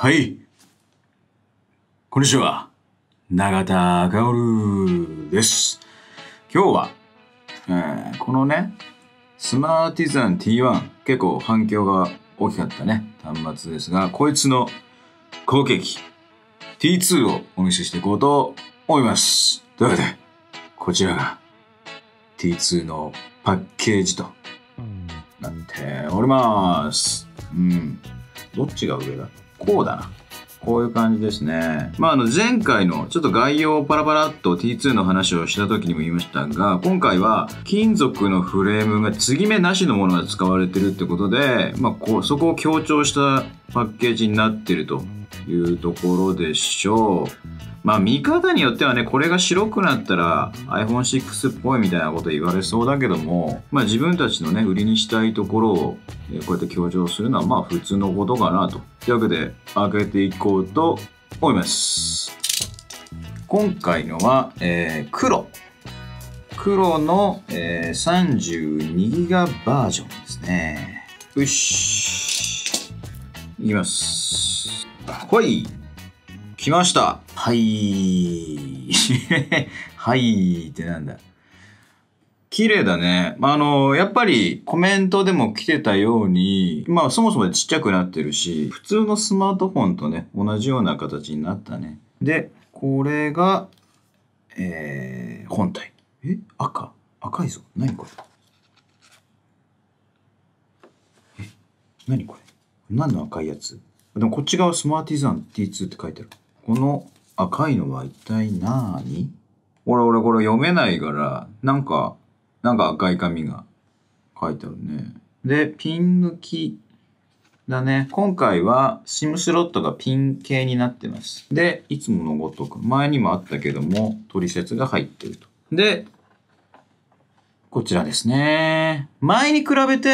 はい。こんにちは。永田薫です。今日は、えー、このね、スマーティザン T1、結構反響が大きかったね、端末ですが、こいつの後継機 T2 をお見せしていこうと思います。というわけで、こちらが T2 のパッケージとなっております。うん。どっちが上だこうだな。こういう感じですね。まあ、あの、前回のちょっと概要をパラパラっと T2 の話をした時にも言いましたが、今回は金属のフレームが継ぎ目なしのものが使われてるってことで、まあ、こう、そこを強調したパッケージになってるというところでしょう。まあ見方によってはね、これが白くなったら iPhone6 っぽいみたいなこと言われそうだけども、まあ自分たちのね、売りにしたいところをこうやって強調するのはまあ普通のことかなと。というわけで開けていこうと思います。今回のは、えー、黒。黒の、えー、32ギガバージョンですね。よし。いきます。ほい。来ましたはい。はいってなんだ。綺麗だね。あの、やっぱりコメントでも来てたように、まあそもそもちっちゃくなってるし、普通のスマートフォンとね、同じような形になったね。で、これが、えー、本体。え赤赤いぞ。何これえ何これ何の赤いやつでもこっち側スマーティザン T2 って書いてある。この赤いのは一体なーに俺、俺、これ読めないから、なんか、なんか赤い紙が書いてあるね。で、ピン抜きだね。今回はシムスロットがピン系になってます。で、いつものごとく、前にもあったけども、トリセツが入ってると。で、こちらですね。前に比べて、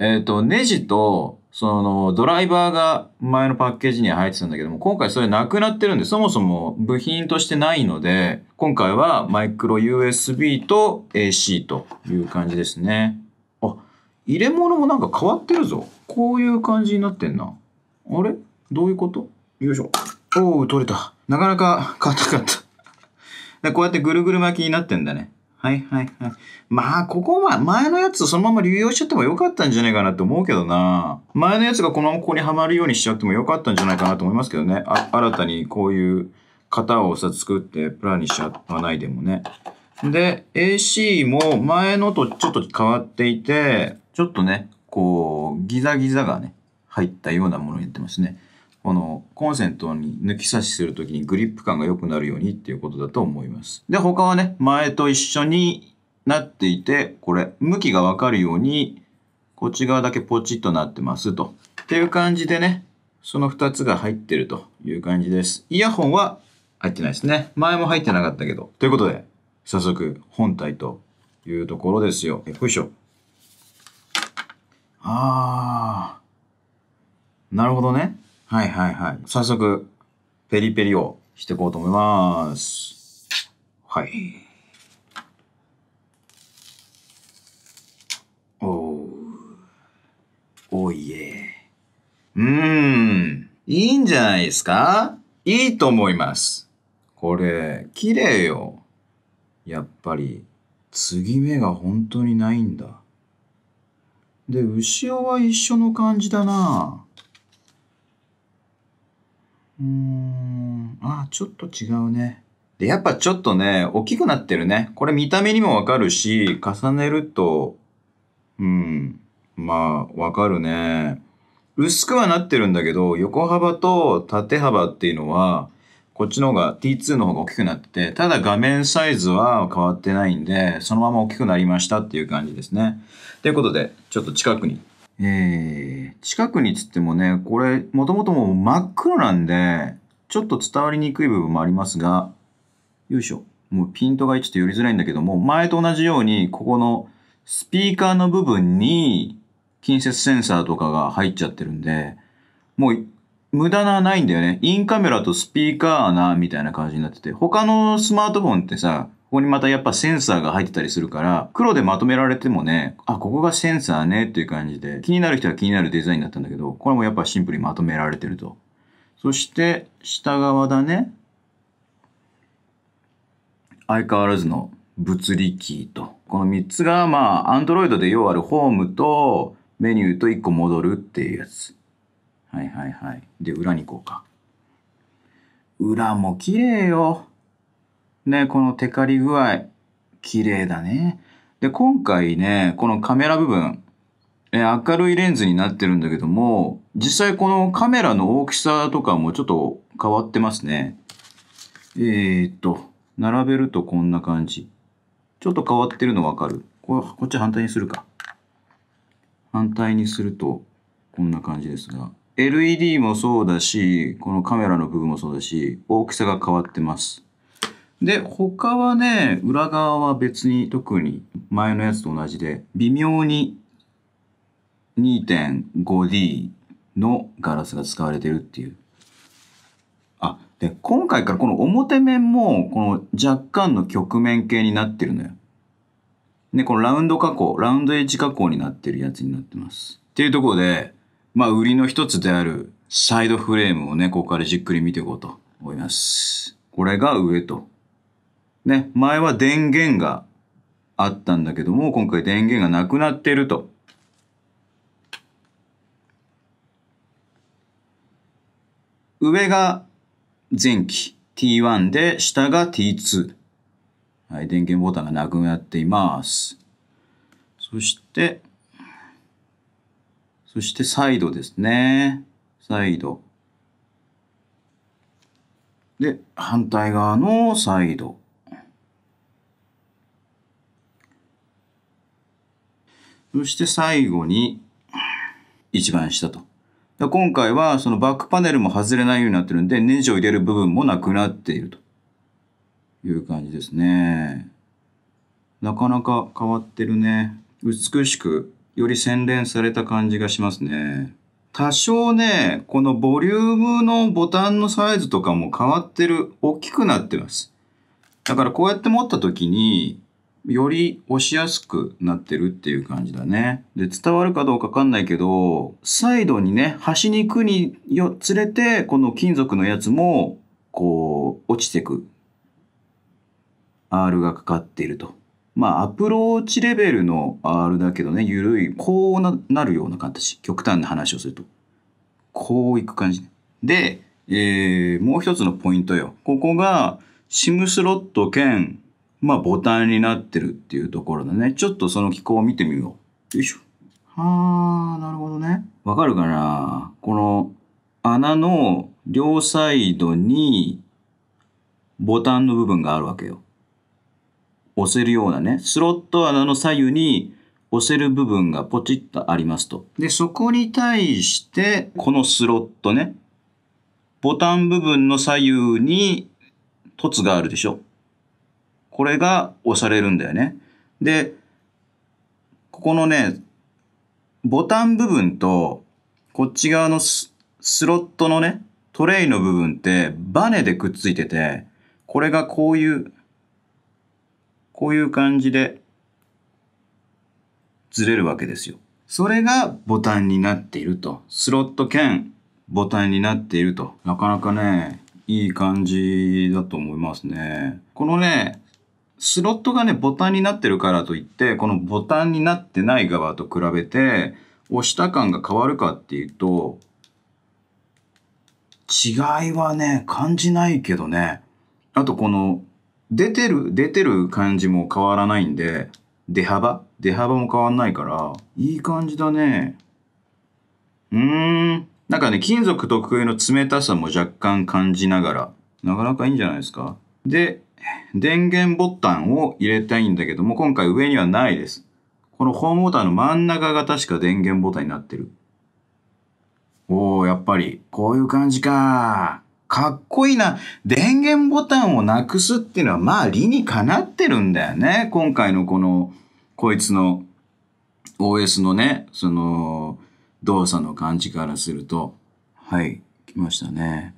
えっ、ー、と、ネジとその、ドライバーが前のパッケージには入ってたんだけども、今回それなくなってるんで、そもそも部品としてないので、今回はマイクロ USB と AC という感じですね。あ、入れ物もなんか変わってるぞ。こういう感じになってんな。あれどういうことよいしょ。おう、取れた。なかなか硬かった。こうやってぐるぐる巻きになってんだね。はいはいはい。まあ、ここは前のやつそのまま流用しちゃってもよかったんじゃないかなって思うけどな。前のやつがこのままここにはまるようにしちゃってもよかったんじゃないかなと思いますけどね。あ新たにこういう型をさ、作ってプランにしちゃわないでもね。で、AC も前のとちょっと変わっていて、ちょっとね、こう、ギザギザがね、入ったようなものになってますね。このコンセントに抜き差しするときにグリップ感が良くなるようにっていうことだと思います。で、他はね、前と一緒になっていて、これ、向きがわかるように、こっち側だけポチッとなってますと。っていう感じでね、その2つが入ってるという感じです。イヤホンは入ってないですね。前も入ってなかったけど。ということで、早速本体というところですよ。よいしょ。あー。なるほどね。はいはいはい。早速、ペリペリをしていこうと思います。はい。おおいえ。うーん。いいんじゃないですかいいと思います。これ、綺麗よ。やっぱり、継ぎ目が本当にないんだ。で、後ろは一緒の感じだな。うん。あ、ちょっと違うね。で、やっぱちょっとね、大きくなってるね。これ見た目にもわかるし、重ねると、うん。まあ、わかるね。薄くはなってるんだけど、横幅と縦幅っていうのは、こっちの方が、T2 の方が大きくなってて、ただ画面サイズは変わってないんで、そのまま大きくなりましたっていう感じですね。ということで、ちょっと近くにえー、近くにつってもね、これ、もともともう真っ黒なんで、ちょっと伝わりにくい部分もありますが、よいしょ。もうピントがちょっと寄りづらいんだけども、前と同じように、ここのスピーカーの部分に、近接センサーとかが入っちゃってるんで、もう無駄なないんだよね。インカメラとスピーカーなみたいな感じになってて、他のスマートフォンってさ、ここにまたやっぱセンサーが入ってたりするから、黒でまとめられてもね、あ、ここがセンサーねっていう感じで、気になる人は気になるデザインだったんだけど、これもやっぱシンプルにまとめられてると。そして、下側だね。相変わらずの物理キーと。この3つが、まあ、Android でようあるホームとメニューと1個戻るっていうやつ。はいはいはい。で、裏に行こうか。裏も綺麗よ。ね、このテカリ具合、綺麗だね。で、今回ね、このカメラ部分、え明るいレンズになってるんだけども、実際このカメラの大きさとかもちょっと変わってますね。えー、っと、並べるとこんな感じ。ちょっと変わってるのわかるここっち反対にするか。反対にするとこんな感じですが。LED もそうだし、このカメラの部分もそうだし、大きさが変わってます。で、他はね、裏側は別に特に前のやつと同じで、微妙に 2.5D のガラスが使われてるっていう。あ、で、今回からこの表面も、この若干の曲面形になってるのよ。で、このラウンド加工、ラウンドエッジ加工になってるやつになってます。っていうところで、まあ、売りの一つであるサイドフレームをね、ここからじっくり見ていこうと思います。これが上と。ね、前は電源があったんだけども、今回電源がなくなっていると。上が前期 T1 で、下が T2。はい、電源ボタンがなくなっています。そして、そしてサイドですね。サイド。で、反対側のサイド。そして最後に一番下と。今回はそのバックパネルも外れないようになってるんで、ネジを入れる部分もなくなっているという感じですね。なかなか変わってるね。美しく、より洗練された感じがしますね。多少ね、このボリュームのボタンのサイズとかも変わってる、大きくなってます。だからこうやって持った時に、より押しやすくなってるっていう感じだね。で、伝わるかどうかわかんないけど、サイドにね、端に行くによ、つれて、この金属のやつも、こう、落ちてく。R がかかっていると。まあ、アプローチレベルの R だけどね、ゆるい、こうななるような形。極端な話をすると。こう行く感じ。で、えー、もう一つのポイントよ。ここが、シムスロット兼まあ、ボタンになってるっていうところだね。ちょっとその機構を見てみよう。よいしょ。はあ、なるほどね。わかるかなこの穴の両サイドにボタンの部分があるわけよ。押せるようなね。スロット穴の左右に押せる部分がポチッとありますと。で、そこに対して、このスロットね。ボタン部分の左右に凸があるでしょ。これが押されるんだよね。で、ここのね、ボタン部分と、こっち側のスロットのね、トレイの部分ってバネでくっついてて、これがこういう、こういう感じでずれるわけですよ。それがボタンになっていると。スロット兼ボタンになっていると。なかなかね、いい感じだと思いますね。このね、スロットがね、ボタンになってるからといって、このボタンになってない側と比べて、押した感が変わるかっていうと、違いはね、感じないけどね。あとこの、出てる、出てる感じも変わらないんで、出幅出幅も変わんないから、いい感じだね。うーん。なんかね、金属特有の冷たさも若干感じながら、なかなかいいんじゃないですか。で、電源ボタンを入れたいんだけども、今回上にはないです。このホームボタンの真ん中が確か電源ボタンになってる。おおやっぱり、こういう感じか。かっこいいな。電源ボタンをなくすっていうのは、まあ理にかなってるんだよね。今回のこの、こいつの OS のね、その、動作の感じからすると。はい、来ましたね。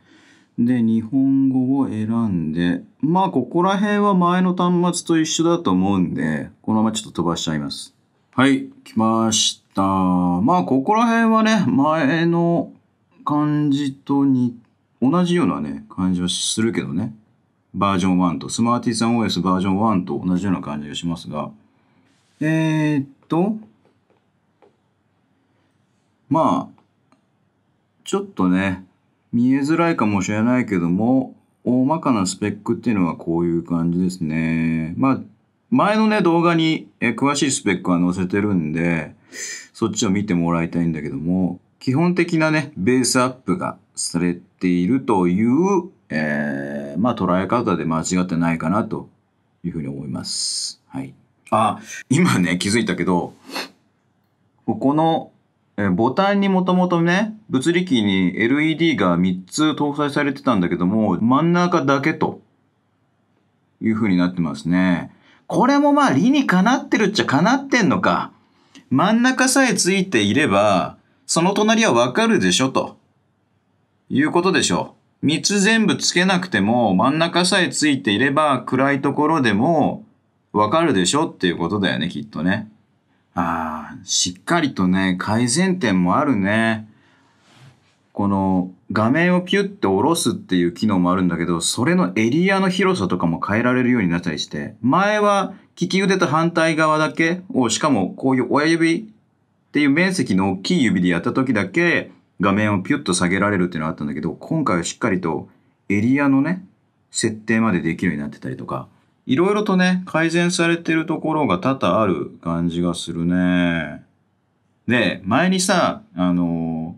で、日本語を選んで、まあ、ここら辺は前の端末と一緒だと思うんで、このままちょっと飛ばしちゃいます。はい、来ました。まあ、ここら辺はね、前の感じとに、同じようなね、感じはするけどね。バージョン1と、スマーティさん OS バージョン1と同じような感じがしますが、えー、っと、まあ、ちょっとね、見えづらいかもしれないけども、大まかなスペックっていうのはこういう感じですね。まあ、前のね、動画にえ詳しいスペックは載せてるんで、そっちを見てもらいたいんだけども、基本的なね、ベースアップがされているという、えー、まあ捉え方で間違ってないかなというふうに思います。はい。あ、今ね、気づいたけど、ここのえボタンにもともとね、物理機に LED が3つ搭載されてたんだけども、真ん中だけという風になってますね。これもまあ理にかなってるっちゃかなってんのか。真ん中さえついていれば、その隣はわかるでしょということでしょう。3つ全部つけなくても、真ん中さえついていれば暗いところでもわかるでしょっていうことだよね、きっとね。ああ、しっかりとね、改善点もあるね。この画面をピュッて下ろすっていう機能もあるんだけど、それのエリアの広さとかも変えられるようになったりして、前は利き腕と反対側だけを、しかもこういう親指っていう面積の大きい指でやった時だけ画面をピュッと下げられるっていうのがあったんだけど、今回はしっかりとエリアのね、設定までできるようになってたりとか、いろいろとね、改善されてるところが多々ある感じがするね。で、前にさ、あの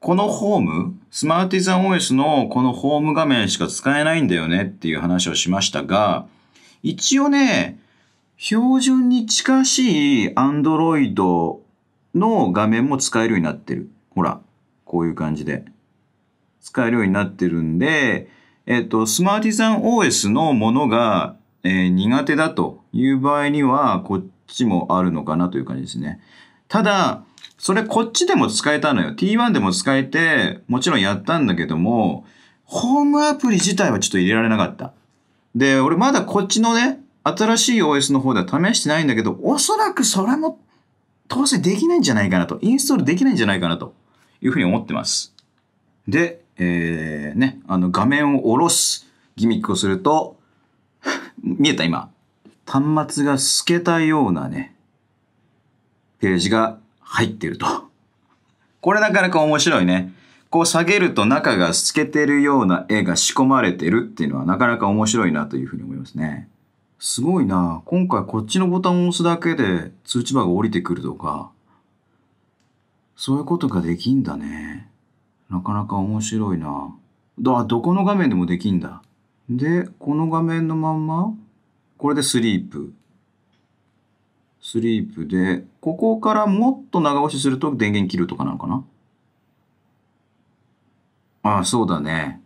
このホーム、スマーティザン OS のこのホーム画面しか使えないんだよねっていう話をしましたが、一応ね、標準に近しい Android の画面も使えるようになってる。ほら、こういう感じで。使えるようになってるんで、えっと、スマーティザン OS のものがえー、苦手だという場合には、こっちもあるのかなという感じですね。ただ、それこっちでも使えたのよ。T1 でも使えて、もちろんやったんだけども、ホームアプリ自体はちょっと入れられなかった。で、俺まだこっちのね、新しい OS の方では試してないんだけど、おそらくそれも当然できないんじゃないかなと、インストールできないんじゃないかなというふうに思ってます。で、えー、ね、あの画面を下ろすギミックをすると、見えた今。端末が透けたようなね、ページが入ってると。これなかなか面白いね。こう下げると中が透けてるような絵が仕込まれてるっていうのはなかなか面白いなというふうに思いますね。すごいな今回こっちのボタンを押すだけで通知バーが降りてくるとか、そういうことができんだね。なかなか面白いなだ、どこの画面でもできんだ。で、この画面のまんま、これでスリープ。スリープで、ここからもっと長押しすると電源切るとかなのかなああ、そうだね。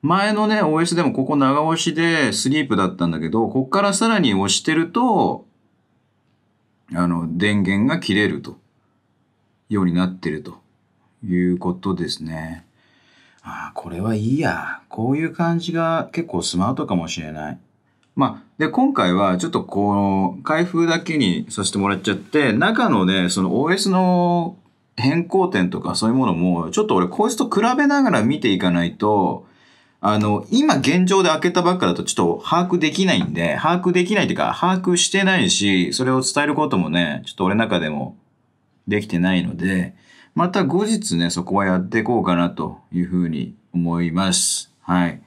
前のね、OS でもここ長押しでスリープだったんだけど、ここからさらに押してると、あの、電源が切れると、ようになってるということですね。ああ、これはいいや。こういう感じが結構スマートかもしれない。まあ、で、今回はちょっとこう、開封だけにさせてもらっちゃって、中のね、その OS の変更点とかそういうものも、ちょっと俺こいつと比べながら見ていかないと、あの、今現状で開けたばっかだとちょっと把握できないんで、把握できないっていうか、把握してないし、それを伝えることもね、ちょっと俺の中でもできてないので、また後日ね、そこはやっていこうかなというふうに思います。はい。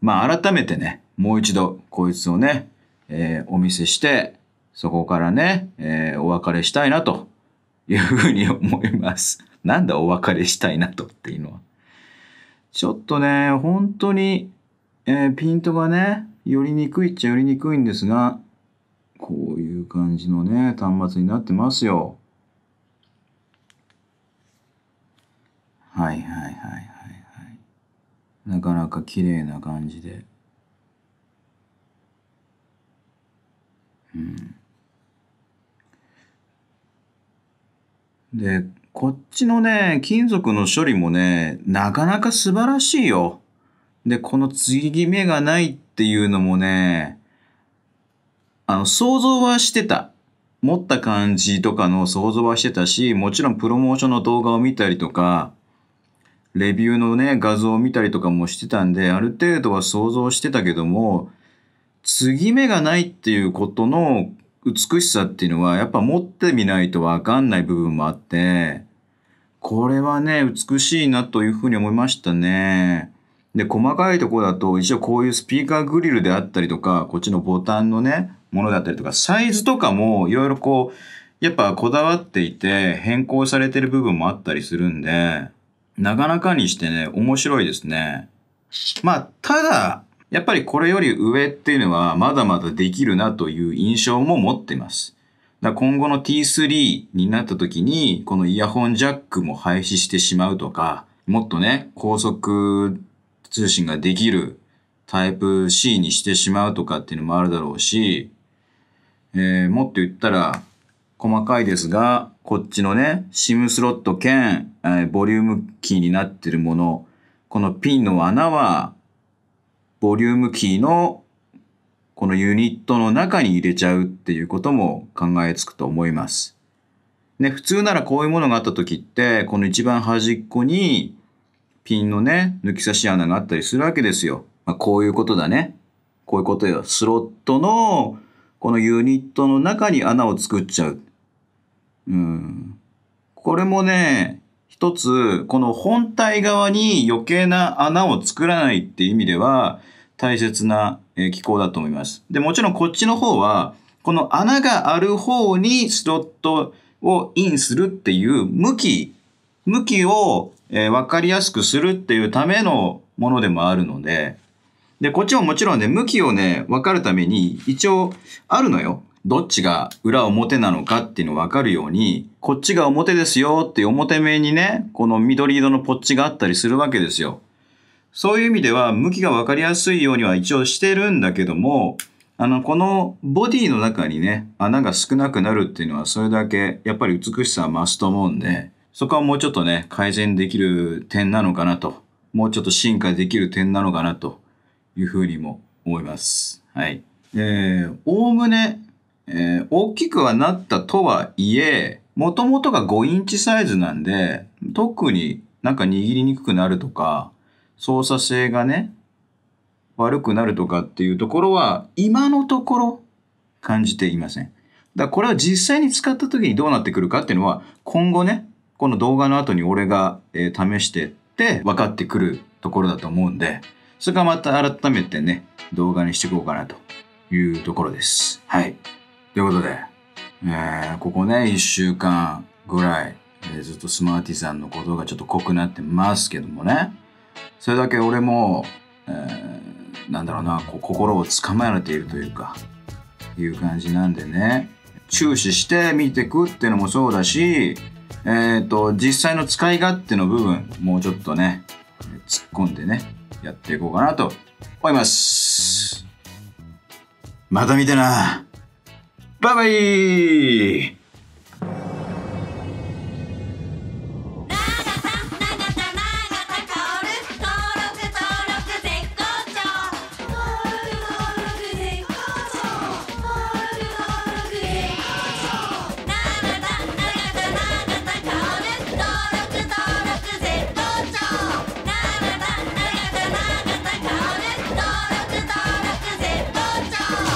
まあ改めてね、もう一度こいつをね、えー、お見せして、そこからね、えー、お別れしたいなというふうに思います。なんだお別れしたいなとっていうのは。ちょっとね、本当に、えー、ピントがね、寄りにくいっちゃ寄りにくいんですが、こういう感じのね、端末になってますよ。はいはいはいはいはいなかなか綺麗な感じでうんでこっちのね金属の処理もねなかなか素晴らしいよでこの継ぎ目がないっていうのもねあの想像はしてた持った感じとかの想像はしてたし、もちろんプロモーションの動画を見たりとか、レビューのね、画像を見たりとかもしてたんで、ある程度は想像してたけども、継ぎ目がないっていうことの美しさっていうのは、やっぱ持ってみないとわかんない部分もあって、これはね、美しいなというふうに思いましたね。で、細かいところだと、一応こういうスピーカーグリルであったりとか、こっちのボタンのね、ものだったりとか、サイズとかもいろいろこう、やっぱこだわっていて変更されてる部分もあったりするんで、なかなかにしてね、面白いですね。まあ、ただ、やっぱりこれより上っていうのはまだまだできるなという印象も持っています。だ今後の T3 になった時に、このイヤホンジャックも廃止してしまうとか、もっとね、高速通信ができるタイプ C にしてしまうとかっていうのもあるだろうし、えー、もっと言ったら、細かいですが、こっちのね、SIM スロット兼、えー、ボリュームキーになってるもの、このピンの穴は、ボリュームキーのこのユニットの中に入れちゃうっていうことも考えつくと思います。ね、普通ならこういうものがあった時って、この一番端っこにピンのね、抜き差し穴があったりするわけですよ。まあ、こういうことだね。こういうことよ。スロットのこのユニットの中に穴を作っちゃう。うん。これもね、一つ、この本体側に余計な穴を作らないっていう意味では、大切な機構だと思います。で、もちろんこっちの方は、この穴がある方にスロットをインするっていう向き、向きを、えー、分かりやすくするっていうためのものでもあるので、で、こっちももちろんね、向きをね、分かるために一応あるのよ。どっちが裏表なのかっていうの分かるように、こっちが表ですよって表面にね、この緑色のポッチがあったりするわけですよ。そういう意味では向きが分かりやすいようには一応してるんだけども、あの、このボディの中にね、穴が少なくなるっていうのはそれだけやっぱり美しさは増すと思うんで、そこはもうちょっとね、改善できる点なのかなと。もうちょっと進化できる点なのかなというふうにも思います。はい。えー、おおむねえー、大きくはなったとはいえ、もともとが5インチサイズなんで、特になんか握りにくくなるとか、操作性がね、悪くなるとかっていうところは、今のところ感じていません。だからこれは実際に使った時にどうなってくるかっていうのは、今後ね、この動画の後に俺が、えー、試してって分かってくるところだと思うんで、それがまた改めてね、動画にしていこうかなというところです。はい。ということで、えー、ここね、一週間ぐらい、えー、ずっとスマーティさんのことがちょっと濃くなってますけどもね、それだけ俺も、えー、なんだろうな、こう心をつかまれているというか、いう感じなんでね、注視して見ていくっていうのもそうだし、えっ、ー、と、実際の使い勝手の部分、もうちょっとね、突っ込んでね、やっていこうかなと思います。また見てな。Bye bye.